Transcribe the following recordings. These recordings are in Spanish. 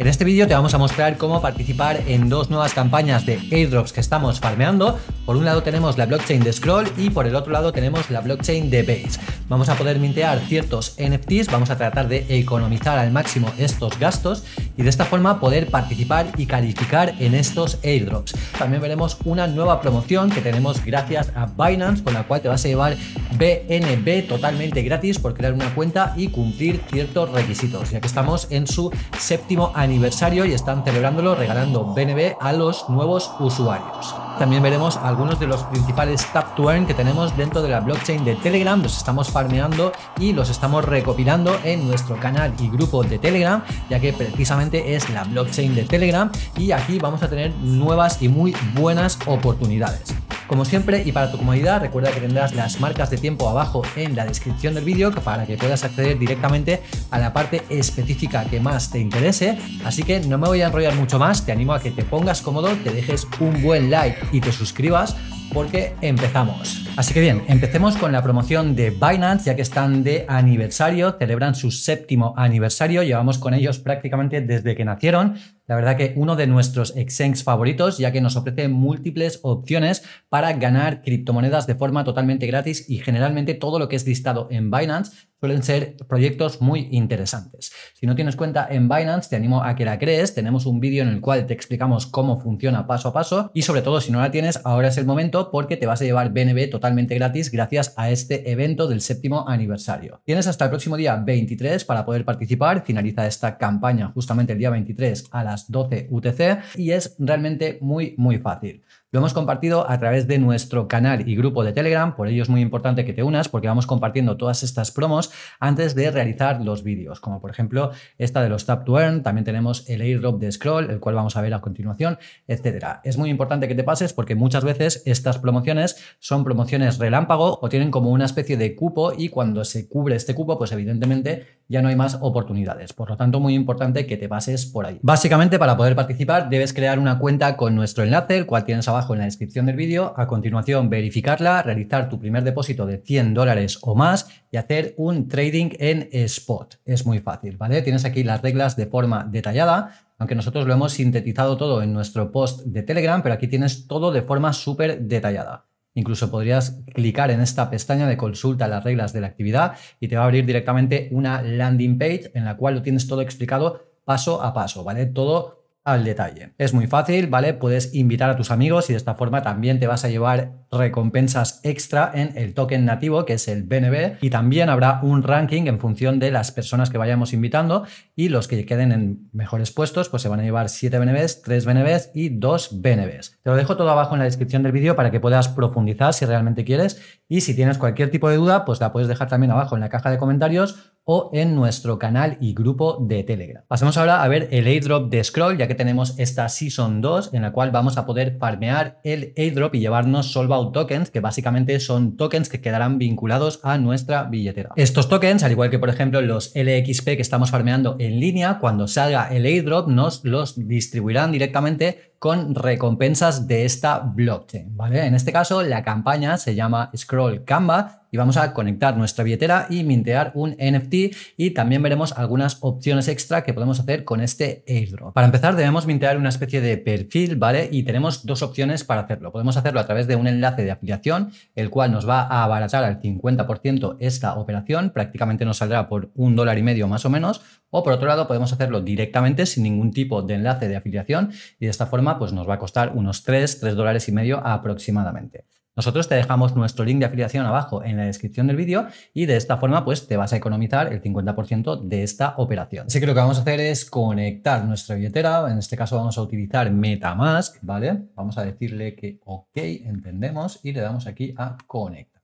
En este vídeo te vamos a mostrar cómo participar en dos nuevas campañas de airdrops que estamos farmeando. Por un lado tenemos la blockchain de Scroll y por el otro lado tenemos la blockchain de Base. Vamos a poder mintear ciertos NFTs, vamos a tratar de economizar al máximo estos gastos y de esta forma poder participar y calificar en estos airdrops. También veremos una nueva promoción que tenemos gracias a Binance con la cual te vas a llevar BNB totalmente gratis por crear una cuenta y cumplir ciertos requisitos, ya que estamos en su séptimo año aniversario y están celebrándolo regalando BNB a los nuevos usuarios. También veremos algunos de los principales tap to que tenemos dentro de la blockchain de Telegram. Los estamos farmeando y los estamos recopilando en nuestro canal y grupo de Telegram, ya que precisamente es la blockchain de Telegram y aquí vamos a tener nuevas y muy buenas oportunidades. Como siempre y para tu comodidad, recuerda que tendrás las marcas de tiempo abajo en la descripción del vídeo para que puedas acceder directamente a la parte específica que más te interese. Así que no me voy a enrollar mucho más, te animo a que te pongas cómodo, te dejes un buen like y te suscribas porque empezamos. Así que bien, empecemos con la promoción de Binance, ya que están de aniversario, celebran su séptimo aniversario, llevamos con ellos prácticamente desde que nacieron, la verdad que uno de nuestros exchanges favoritos, ya que nos ofrece múltiples opciones para ganar criptomonedas de forma totalmente gratis y generalmente todo lo que es listado en Binance suelen ser proyectos muy interesantes. Si no tienes cuenta en Binance, te animo a que la crees. Tenemos un vídeo en el cual te explicamos cómo funciona paso a paso y sobre todo si no la tienes, ahora es el momento porque te vas a llevar BNB totalmente gratis gracias a este evento del séptimo aniversario. Tienes hasta el próximo día 23 para poder participar. Finaliza esta campaña justamente el día 23 a las 12 UTC y es realmente muy, muy fácil lo hemos compartido a través de nuestro canal y grupo de Telegram, por ello es muy importante que te unas porque vamos compartiendo todas estas promos antes de realizar los vídeos, como por ejemplo esta de los Tap to Earn, también tenemos el airdrop de Scroll, el cual vamos a ver a continuación, etc. Es muy importante que te pases porque muchas veces estas promociones son promociones relámpago o tienen como una especie de cupo y cuando se cubre este cupo, pues evidentemente ya no hay más oportunidades. Por lo tanto, muy importante que te pases por ahí. Básicamente, para poder participar, debes crear una cuenta con nuestro enlace, el cual tienes abajo en la descripción del vídeo. A continuación, verificarla, realizar tu primer depósito de 100 dólares o más y hacer un trading en spot. Es muy fácil, ¿vale? Tienes aquí las reglas de forma detallada aunque nosotros lo hemos sintetizado todo en nuestro post de Telegram, pero aquí tienes todo de forma súper detallada. Incluso podrías clicar en esta pestaña de consulta las reglas de la actividad y te va a abrir directamente una landing page en la cual lo tienes todo explicado paso a paso, ¿vale? Todo detalle. Es muy fácil, ¿vale? Puedes invitar a tus amigos y de esta forma también te vas a llevar recompensas extra en el token nativo, que es el BNB, y también habrá un ranking en función de las personas que vayamos invitando y los que queden en mejores puestos, pues se van a llevar 7 BNBs, 3 BNBs y 2 BNBs. Te lo dejo todo abajo en la descripción del vídeo para que puedas profundizar si realmente quieres y si tienes cualquier tipo de duda, pues la puedes dejar también abajo en la caja de comentarios o en nuestro canal y grupo de Telegram. Pasemos ahora a ver el airdrop de Scroll, ya que tenemos esta Season 2 en la cual vamos a poder farmear el airdrop y llevarnos Solvout tokens, que básicamente son tokens que quedarán vinculados a nuestra billetera. Estos tokens, al igual que por ejemplo los LXP que estamos farmeando en línea, cuando salga el airdrop nos los distribuirán directamente con recompensas de esta blockchain, ¿vale? En este caso, la campaña se llama Scroll Canva y vamos a conectar nuestra billetera y mintear un NFT y también veremos algunas opciones extra que podemos hacer con este airdrop. Para empezar debemos mintear una especie de perfil, ¿vale? Y tenemos dos opciones para hacerlo. Podemos hacerlo a través de un enlace de afiliación, el cual nos va a abaratar al 50% esta operación, prácticamente nos saldrá por un dólar y medio más o menos, o por otro lado, podemos hacerlo directamente sin ningún tipo de enlace de afiliación y de esta forma pues, nos va a costar unos 3, 3 dólares y medio aproximadamente. Nosotros te dejamos nuestro link de afiliación abajo en la descripción del vídeo y de esta forma pues te vas a economizar el 50% de esta operación. Así que lo que vamos a hacer es conectar nuestra billetera, en este caso vamos a utilizar Metamask, ¿vale? Vamos a decirle que ok, entendemos y le damos aquí a conectar.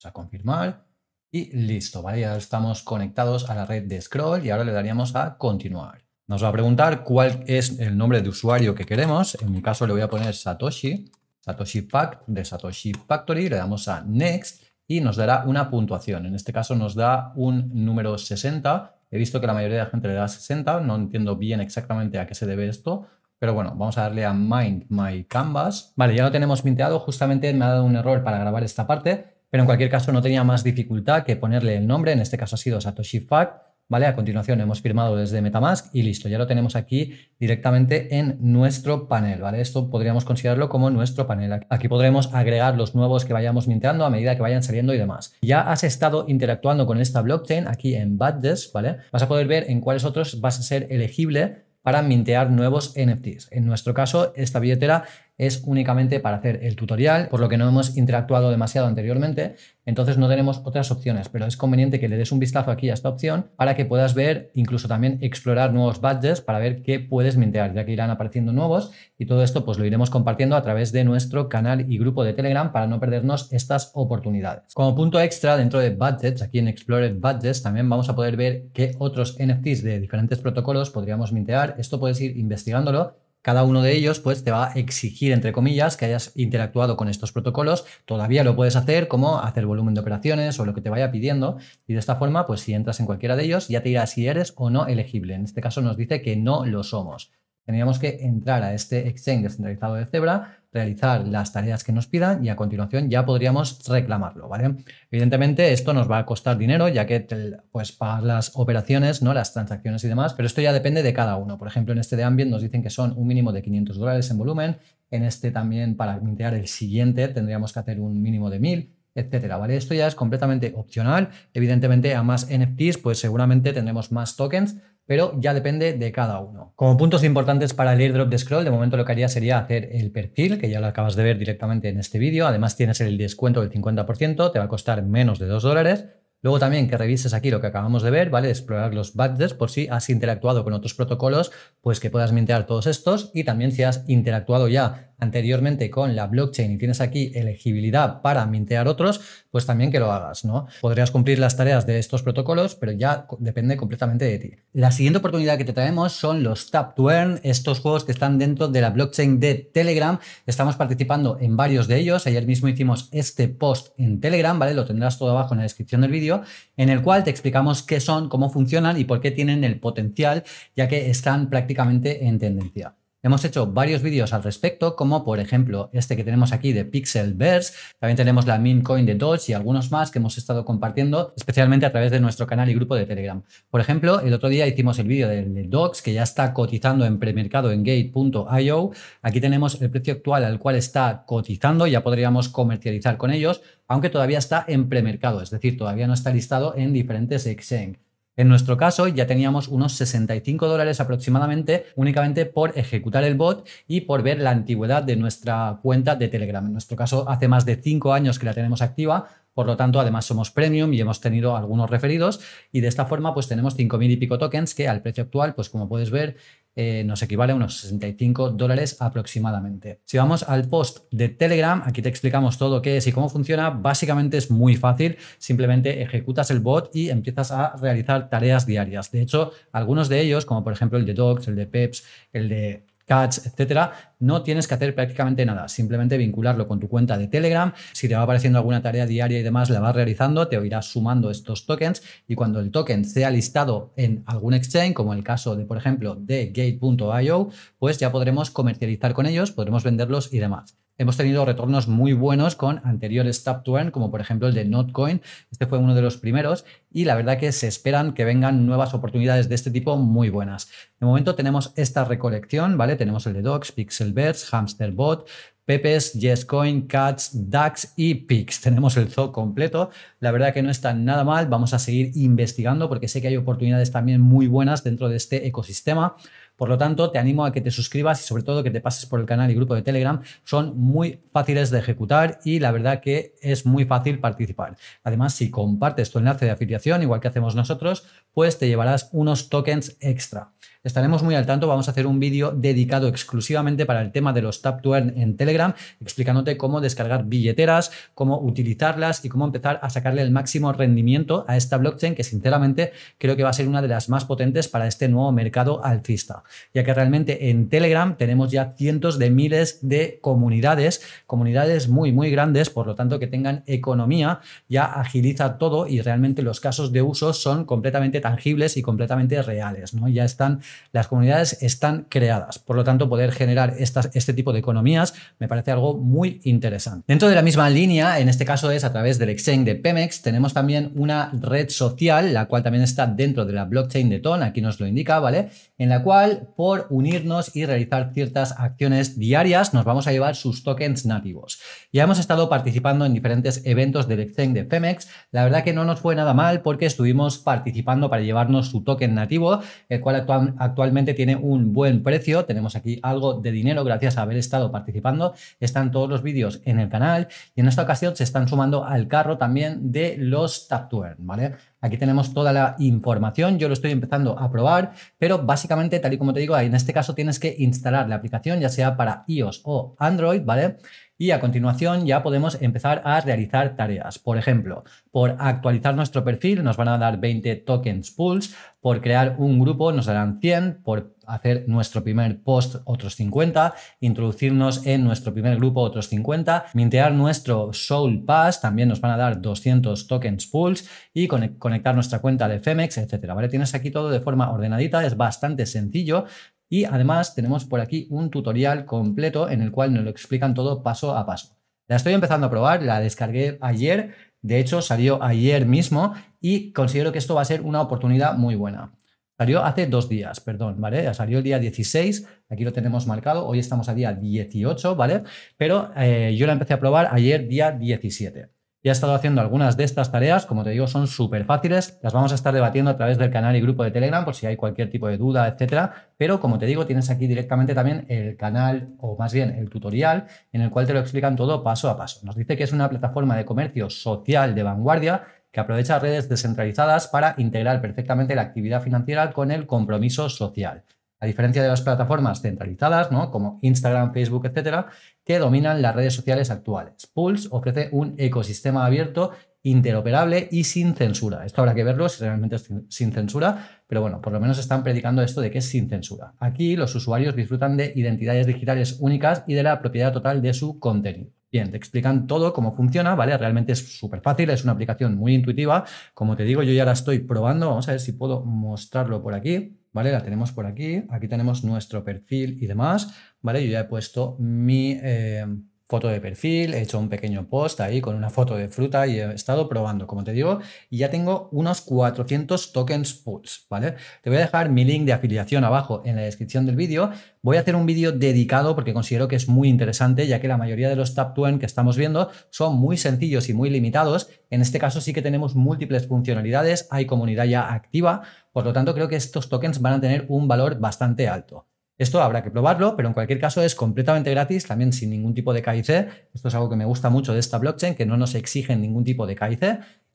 Vamos a confirmar y listo, ¿vale? Ya estamos conectados a la red de Scroll y ahora le daríamos a continuar. Nos va a preguntar cuál es el nombre de usuario que queremos. En mi caso le voy a poner Satoshi, Satoshi Pack de Satoshi Factory, le damos a Next y nos dará una puntuación. En este caso nos da un número 60. He visto que la mayoría de la gente le da 60, no entiendo bien exactamente a qué se debe esto, pero bueno, vamos a darle a Mind My Canvas. Vale, ya lo tenemos minteado, justamente me ha dado un error para grabar esta parte, pero en cualquier caso no tenía más dificultad que ponerle el nombre, en este caso ha sido Satoshi Fact, ¿vale? A continuación hemos firmado desde Metamask y listo, ya lo tenemos aquí directamente en nuestro panel, ¿vale? Esto podríamos considerarlo como nuestro panel. Aquí podremos agregar los nuevos que vayamos minteando a medida que vayan saliendo y demás. Ya has estado interactuando con esta blockchain aquí en Badges, ¿vale? Vas a poder ver en cuáles otros vas a ser elegible para mintear nuevos NFTs. En nuestro caso, esta billetera es únicamente para hacer el tutorial, por lo que no hemos interactuado demasiado anteriormente, entonces no tenemos otras opciones, pero es conveniente que le des un vistazo aquí a esta opción para que puedas ver, incluso también explorar nuevos badges para ver qué puedes mintear, ya que irán apareciendo nuevos y todo esto pues lo iremos compartiendo a través de nuestro canal y grupo de Telegram para no perdernos estas oportunidades. Como punto extra dentro de budgets, aquí en Explorer badges también vamos a poder ver qué otros NFTs de diferentes protocolos podríamos mintear. Esto puedes ir investigándolo cada uno de ellos pues, te va a exigir, entre comillas, que hayas interactuado con estos protocolos. Todavía lo puedes hacer como hacer volumen de operaciones o lo que te vaya pidiendo. Y de esta forma, pues si entras en cualquiera de ellos, ya te dirá si eres o no elegible. En este caso nos dice que no lo somos. Teníamos que entrar a este exchange centralizado de Zebra realizar las tareas que nos pidan y a continuación ya podríamos reclamarlo, ¿vale? Evidentemente esto nos va a costar dinero ya que pues para las operaciones, ¿no? Las transacciones y demás, pero esto ya depende de cada uno. Por ejemplo, en este de Ambient nos dicen que son un mínimo de 500 dólares en volumen, en este también para mintear el siguiente tendríamos que hacer un mínimo de 1000 etcétera, ¿vale? Esto ya es completamente opcional. Evidentemente, a más NFTs, pues seguramente tendremos más tokens, pero ya depende de cada uno. Como puntos importantes para el airdrop de scroll, de momento lo que haría sería hacer el perfil, que ya lo acabas de ver directamente en este vídeo. Además tienes el descuento del 50%, te va a costar menos de 2 dólares. Luego también que revises aquí lo que acabamos de ver, ¿vale? Explorar los badges por si has interactuado con otros protocolos, pues que puedas mintear todos estos y también si has interactuado ya anteriormente con la blockchain y tienes aquí elegibilidad para mintear otros, pues también que lo hagas, ¿no? Podrías cumplir las tareas de estos protocolos, pero ya depende completamente de ti. La siguiente oportunidad que te traemos son los Tap to Earn, estos juegos que están dentro de la blockchain de Telegram. Estamos participando en varios de ellos. Ayer mismo hicimos este post en Telegram, ¿vale? Lo tendrás todo abajo en la descripción del vídeo, en el cual te explicamos qué son, cómo funcionan y por qué tienen el potencial, ya que están prácticamente en tendencia. Hemos hecho varios vídeos al respecto, como por ejemplo este que tenemos aquí de Pixelverse. También tenemos la meme coin de Dodge y algunos más que hemos estado compartiendo, especialmente a través de nuestro canal y grupo de Telegram. Por ejemplo, el otro día hicimos el vídeo de dodge que ya está cotizando en premercado en gate.io. Aquí tenemos el precio actual al cual está cotizando, ya podríamos comercializar con ellos, aunque todavía está en premercado, es decir, todavía no está listado en diferentes exchanges. En nuestro caso ya teníamos unos 65 dólares aproximadamente únicamente por ejecutar el bot y por ver la antigüedad de nuestra cuenta de Telegram. En nuestro caso hace más de 5 años que la tenemos activa, por lo tanto, además somos premium y hemos tenido algunos referidos y de esta forma pues tenemos 5.000 y pico tokens que al precio actual, pues como puedes ver, eh, nos equivale a unos 65 dólares aproximadamente. Si vamos al post de Telegram, aquí te explicamos todo qué es y cómo funciona. Básicamente es muy fácil, simplemente ejecutas el bot y empiezas a realizar tareas diarias. De hecho, algunos de ellos, como por ejemplo el de Docs, el de Peps, el de Catch, etcétera, no tienes que hacer prácticamente nada, simplemente vincularlo con tu cuenta de Telegram. Si te va apareciendo alguna tarea diaria y demás, la vas realizando, te irás sumando estos tokens y cuando el token sea listado en algún exchange, como el caso de, por ejemplo, de Gate.io, pues ya podremos comercializar con ellos, podremos venderlos y demás hemos tenido retornos muy buenos con anteriores tap turn, como por ejemplo el de Notcoin. Este fue uno de los primeros y la verdad que se esperan que vengan nuevas oportunidades de este tipo muy buenas. De momento tenemos esta recolección, ¿vale? Tenemos el de Docs, Hamster Hamsterbot, Pepes, Yescoin, Cats, DAX y PIX. Tenemos el zoo completo. La verdad que no está nada mal. Vamos a seguir investigando porque sé que hay oportunidades también muy buenas dentro de este ecosistema. Por lo tanto, te animo a que te suscribas y sobre todo que te pases por el canal y grupo de Telegram. Son muy fáciles de ejecutar y la verdad que es muy fácil participar. Además, si compartes tu enlace de afiliación, igual que hacemos nosotros, pues te llevarás unos tokens extra estaremos muy al tanto. Vamos a hacer un vídeo dedicado exclusivamente para el tema de los Tap to Earn en Telegram, explicándote cómo descargar billeteras, cómo utilizarlas y cómo empezar a sacarle el máximo rendimiento a esta blockchain que sinceramente creo que va a ser una de las más potentes para este nuevo mercado alcista, ya que realmente en Telegram tenemos ya cientos de miles de comunidades, comunidades muy, muy grandes, por lo tanto que tengan economía, ya agiliza todo y realmente los casos de uso son completamente tangibles y completamente reales, ¿no? Ya están las comunidades están creadas. Por lo tanto, poder generar estas, este tipo de economías me parece algo muy interesante. Dentro de la misma línea, en este caso es a través del exchange de Pemex, tenemos también una red social, la cual también está dentro de la blockchain de Ton, aquí nos lo indica, ¿vale? En la cual por unirnos y realizar ciertas acciones diarias nos vamos a llevar sus tokens nativos. Ya hemos estado participando en diferentes eventos del exchange de Pemex, la verdad que no nos fue nada mal porque estuvimos participando para llevarnos su token nativo, el cual actual, actualmente tiene un buen precio. Tenemos aquí algo de dinero gracias a haber estado participando. Están todos los vídeos en el canal y en esta ocasión se están sumando al carro también de los Taptuern, ¿vale? Aquí tenemos toda la información, yo lo estoy empezando a probar, pero básicamente, tal y como te digo, en este caso tienes que instalar la aplicación, ya sea para iOS o Android, ¿vale? y a continuación ya podemos empezar a realizar tareas. Por ejemplo, por actualizar nuestro perfil nos van a dar 20 tokens pools, por crear un grupo nos darán 100, por hacer nuestro primer post otros 50, introducirnos en nuestro primer grupo otros 50, mintear nuestro Soul Pass también nos van a dar 200 tokens pools y conectar nuestra cuenta de Femex, etcétera, ¿vale? Tienes aquí todo de forma ordenadita, es bastante sencillo, y además tenemos por aquí un tutorial completo en el cual nos lo explican todo paso a paso. La estoy empezando a probar, la descargué ayer, de hecho salió ayer mismo y considero que esto va a ser una oportunidad muy buena. Salió hace dos días, perdón, ¿vale? salió el día 16, aquí lo tenemos marcado, hoy estamos a día 18, ¿vale? Pero eh, yo la empecé a probar ayer día 17. Ya estado haciendo algunas de estas tareas. Como te digo, son súper fáciles. Las vamos a estar debatiendo a través del canal y grupo de Telegram por si hay cualquier tipo de duda, etcétera. Pero como te digo, tienes aquí directamente también el canal o más bien el tutorial en el cual te lo explican todo paso a paso. Nos dice que es una plataforma de comercio social de vanguardia que aprovecha redes descentralizadas para integrar perfectamente la actividad financiera con el compromiso social a diferencia de las plataformas centralizadas, ¿no? como Instagram, Facebook, etcétera, que dominan las redes sociales actuales. Pulse ofrece un ecosistema abierto, interoperable y sin censura. Esto habrá que verlo si realmente es sin censura, pero bueno, por lo menos están predicando esto de que es sin censura. Aquí los usuarios disfrutan de identidades digitales únicas y de la propiedad total de su contenido. Bien, te explican todo cómo funciona, ¿vale? Realmente es súper fácil, es una aplicación muy intuitiva. Como te digo, yo ya la estoy probando. Vamos a ver si puedo mostrarlo por aquí. ¿vale? La tenemos por aquí, aquí tenemos nuestro perfil y demás, ¿vale? Yo ya he puesto mi... Eh, foto de perfil, he hecho un pequeño post ahí con una foto de fruta y he estado probando, como te digo, y ya tengo unos 400 tokens pools, ¿vale? Te voy a dejar mi link de afiliación abajo en la descripción del vídeo. Voy a hacer un vídeo dedicado porque considero que es muy interesante, ya que la mayoría de los Tap que estamos viendo son muy sencillos y muy limitados. En este caso sí que tenemos múltiples funcionalidades, hay comunidad ya activa, por lo tanto creo que estos tokens van a tener un valor bastante alto. Esto habrá que probarlo, pero en cualquier caso es completamente gratis, también sin ningún tipo de KIC. Esto es algo que me gusta mucho de esta blockchain, que no nos exigen ningún tipo de KIC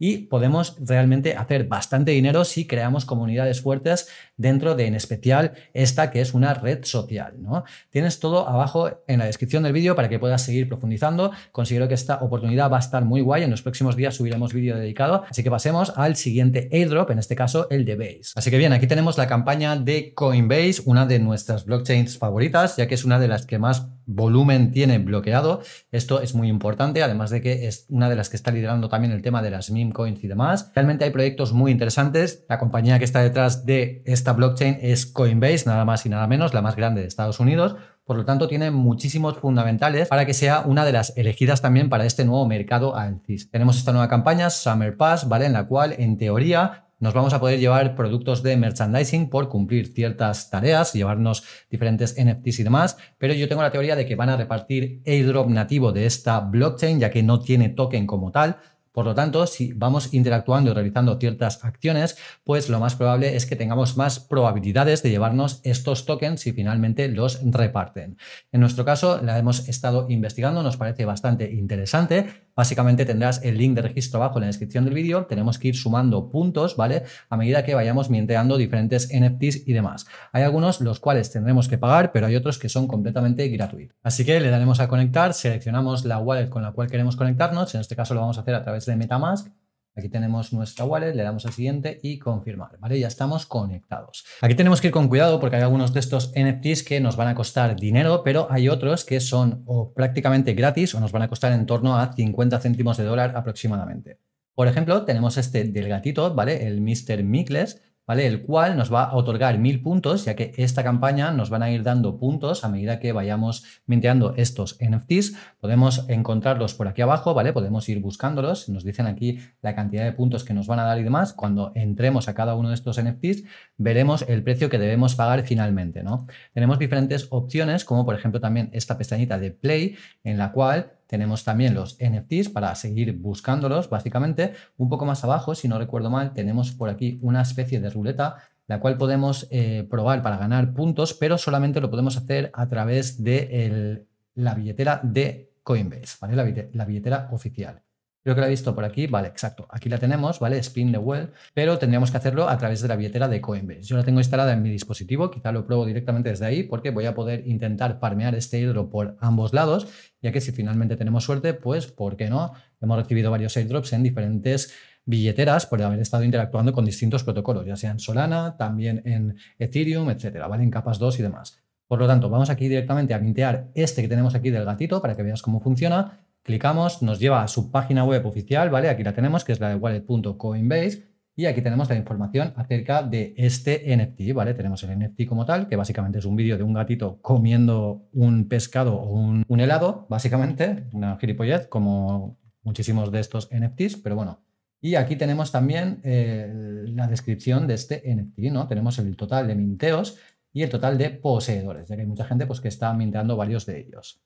y podemos realmente hacer bastante dinero si creamos comunidades fuertes dentro de, en especial, esta que es una red social. ¿no? Tienes todo abajo en la descripción del vídeo para que puedas seguir profundizando. Considero que esta oportunidad va a estar muy guay. En los próximos días subiremos vídeo dedicado. Así que pasemos al siguiente airdrop, en este caso el de Base. Así que bien, aquí tenemos la campaña de Coinbase, una de nuestras blockchains favoritas, ya que es una de las que más volumen tiene bloqueado. Esto es muy importante, además de que es una de las que está liderando también el tema de las meme coins y demás. Realmente hay proyectos muy interesantes. La compañía que está detrás de esta blockchain es Coinbase, nada más y nada menos, la más grande de Estados Unidos. Por lo tanto, tiene muchísimos fundamentales para que sea una de las elegidas también para este nuevo mercado alcis. Tenemos esta nueva campaña, Summer Pass, ¿vale? En la cual, en teoría, nos vamos a poder llevar productos de merchandising por cumplir ciertas tareas, llevarnos diferentes NFTs y demás, pero yo tengo la teoría de que van a repartir airdrop nativo de esta blockchain, ya que no tiene token como tal, por lo tanto, si vamos interactuando y realizando ciertas acciones, pues lo más probable es que tengamos más probabilidades de llevarnos estos tokens si finalmente los reparten. En nuestro caso, la hemos estado investigando, nos parece bastante interesante. Básicamente tendrás el link de registro abajo en la descripción del vídeo. Tenemos que ir sumando puntos, ¿vale? A medida que vayamos minteando diferentes NFTs y demás. Hay algunos los cuales tendremos que pagar, pero hay otros que son completamente gratuitos. Así que le daremos a conectar, seleccionamos la wallet con la cual queremos conectarnos. En este caso lo vamos a hacer a través de MetaMask Aquí tenemos nuestra wallet, le damos a siguiente y confirmar, ¿vale? Ya estamos conectados. Aquí tenemos que ir con cuidado porque hay algunos de estos NFTs que nos van a costar dinero, pero hay otros que son prácticamente gratis o nos van a costar en torno a 50 céntimos de dólar aproximadamente. Por ejemplo, tenemos este del gatito, ¿vale? El Mr. Mikles, ¿vale? El cual nos va a otorgar mil puntos, ya que esta campaña nos van a ir dando puntos a medida que vayamos minteando estos NFTs. Podemos encontrarlos por aquí abajo, ¿vale? Podemos ir buscándolos, nos dicen aquí la cantidad de puntos que nos van a dar y demás. Cuando entremos a cada uno de estos NFTs, veremos el precio que debemos pagar finalmente, ¿no? Tenemos diferentes opciones, como por ejemplo también esta pestañita de Play, en la cual tenemos también los NFTs para seguir buscándolos, básicamente. Un poco más abajo, si no recuerdo mal, tenemos por aquí una especie de ruleta la cual podemos eh, probar para ganar puntos, pero solamente lo podemos hacer a través de la billetera de Coinbase, ¿vale? la billetera oficial. Creo que la he visto por aquí, vale, exacto. Aquí la tenemos, ¿vale? Spin the well, pero tendríamos que hacerlo a través de la billetera de Coinbase. Yo la tengo instalada en mi dispositivo, quizá lo pruebo directamente desde ahí porque voy a poder intentar farmear este airdrop por ambos lados, ya que si finalmente tenemos suerte, pues, ¿por qué no? Hemos recibido varios airdrops en diferentes billeteras por haber estado interactuando con distintos protocolos, ya sea en Solana, también en Ethereum, etcétera, ¿vale? En capas 2 y demás. Por lo tanto, vamos aquí directamente a mintear este que tenemos aquí del gatito para que veas cómo funciona Clicamos, nos lleva a su página web oficial, ¿vale? Aquí la tenemos, que es la de wallet.coinbase. Y aquí tenemos la información acerca de este NFT, ¿vale? Tenemos el NFT como tal, que básicamente es un vídeo de un gatito comiendo un pescado o un, helado, básicamente, una gilipollez, como muchísimos de estos NFTs, pero bueno. Y aquí tenemos también eh, la descripción de este NFT, ¿no? Tenemos el total de minteos y el total de poseedores, ya que hay mucha gente pues, que está minteando varios de ellos.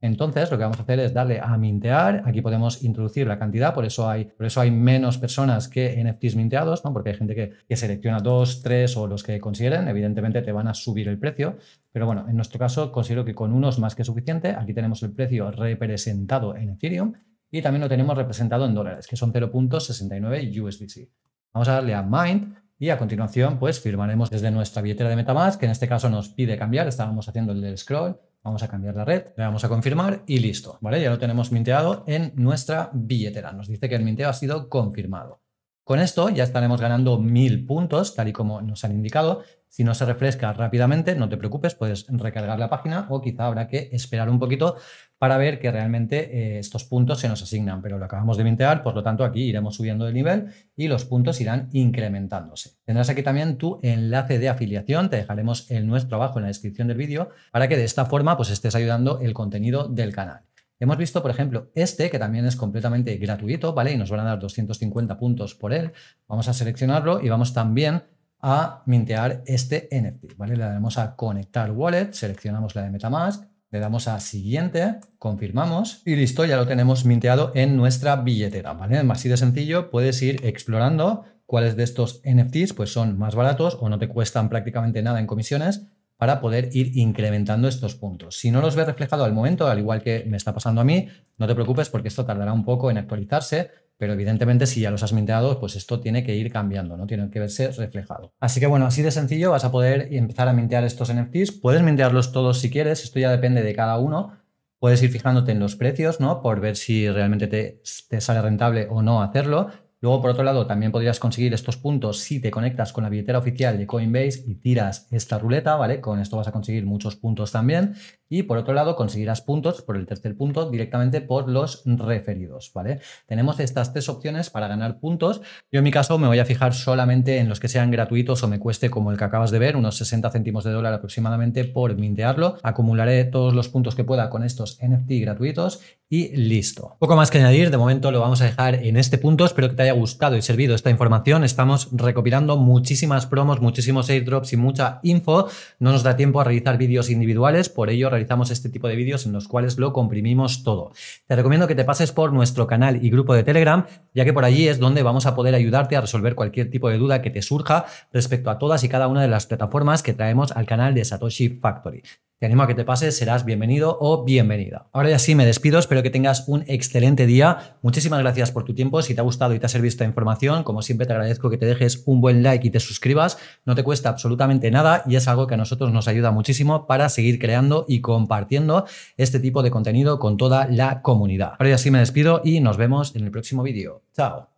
Entonces, lo que vamos a hacer es darle a mintear. Aquí podemos introducir la cantidad, por eso hay, menos personas que NFTs minteados, porque hay gente que, selecciona dos, tres o los que consideren. Evidentemente, te van a subir el precio. Pero bueno, en nuestro caso, considero que con uno es más que suficiente. Aquí tenemos el precio representado en Ethereum y también lo tenemos representado en dólares, que son 0.69 USDC. Vamos a darle a Mind Y a continuación, pues firmaremos desde nuestra billetera de Metamask, que en este caso nos pide cambiar, estábamos haciendo el del scroll, Vamos a cambiar la red, le vamos a confirmar y listo, ¿vale? Ya lo tenemos minteado en nuestra billetera. Nos dice que el minteo ha sido confirmado. Con esto ya estaremos ganando mil puntos, tal y como nos han indicado. Si no se refresca rápidamente, no te preocupes, puedes recargar la página o quizá habrá que esperar un poquito para ver que realmente eh, estos puntos se nos asignan, pero lo acabamos de mintear, por lo tanto aquí iremos subiendo de nivel y los puntos irán incrementándose. Tendrás aquí también tu enlace de afiliación, te dejaremos el nuestro abajo en la descripción del vídeo para que de esta forma pues estés ayudando el contenido del canal. Hemos visto, por ejemplo, este, que también es completamente gratuito, ¿vale? Y nos van a dar 250 puntos por él. Vamos a seleccionarlo y vamos también a mintear este NFT, ¿vale? Le damos a conectar wallet, seleccionamos la de Metamask, le damos a siguiente, confirmamos y listo, ya lo tenemos minteado en nuestra billetera, ¿vale? Así de sencillo, puedes ir explorando cuáles de estos NFTs pues son más baratos o no te cuestan prácticamente nada en comisiones para poder ir incrementando estos puntos. Si no los ve reflejado al momento, al igual que me está pasando a mí, no te preocupes porque esto tardará un poco en actualizarse, pero evidentemente si ya los has minteado, pues esto tiene que ir cambiando, no tiene que verse reflejado. Así que bueno, así de sencillo vas a poder empezar a mintear estos NFTs. Puedes mintearlos todos si quieres, esto ya depende de cada uno. Puedes ir fijándote en los precios, ¿no? Por ver si realmente te, te sale rentable o no hacerlo Luego, por otro lado, también podrías conseguir estos puntos si te conectas con la billetera oficial de Coinbase y tiras esta ruleta, ¿vale? Con esto vas a conseguir muchos puntos también. Y por otro lado, conseguirás puntos por el tercer punto directamente por los referidos, ¿vale? Tenemos estas tres opciones para ganar puntos. Yo en mi caso me voy a fijar solamente en los que sean gratuitos o me cueste, como el que acabas de ver, unos 60 céntimos de dólar aproximadamente por mintearlo. Acumularé todos los puntos que pueda con estos NFT gratuitos y listo. Poco más que añadir, de momento lo vamos a dejar en este punto, espero que te haya gustado y servido esta información, estamos recopilando muchísimas promos, muchísimos airdrops y mucha info, no nos da tiempo a realizar vídeos individuales, por ello realizamos este tipo de vídeos en los cuales lo comprimimos todo. Te recomiendo que te pases por nuestro canal y grupo de Telegram, ya que por allí es donde vamos a poder ayudarte a resolver cualquier tipo de duda que te surja respecto a todas y cada una de las plataformas que traemos al canal de Satoshi Factory. Te animo a que te pases, serás bienvenido o bienvenida. Ahora ya sí me despido, espero que tengas un excelente día. Muchísimas gracias por tu tiempo. Si te ha gustado y te ha servido esta información, como siempre te agradezco que te dejes un buen like y te suscribas. No te cuesta absolutamente nada y es algo que a nosotros nos ayuda muchísimo para seguir creando y compartiendo este tipo de contenido con toda la comunidad. Ahora ya sí me despido y nos vemos en el próximo vídeo. Chao.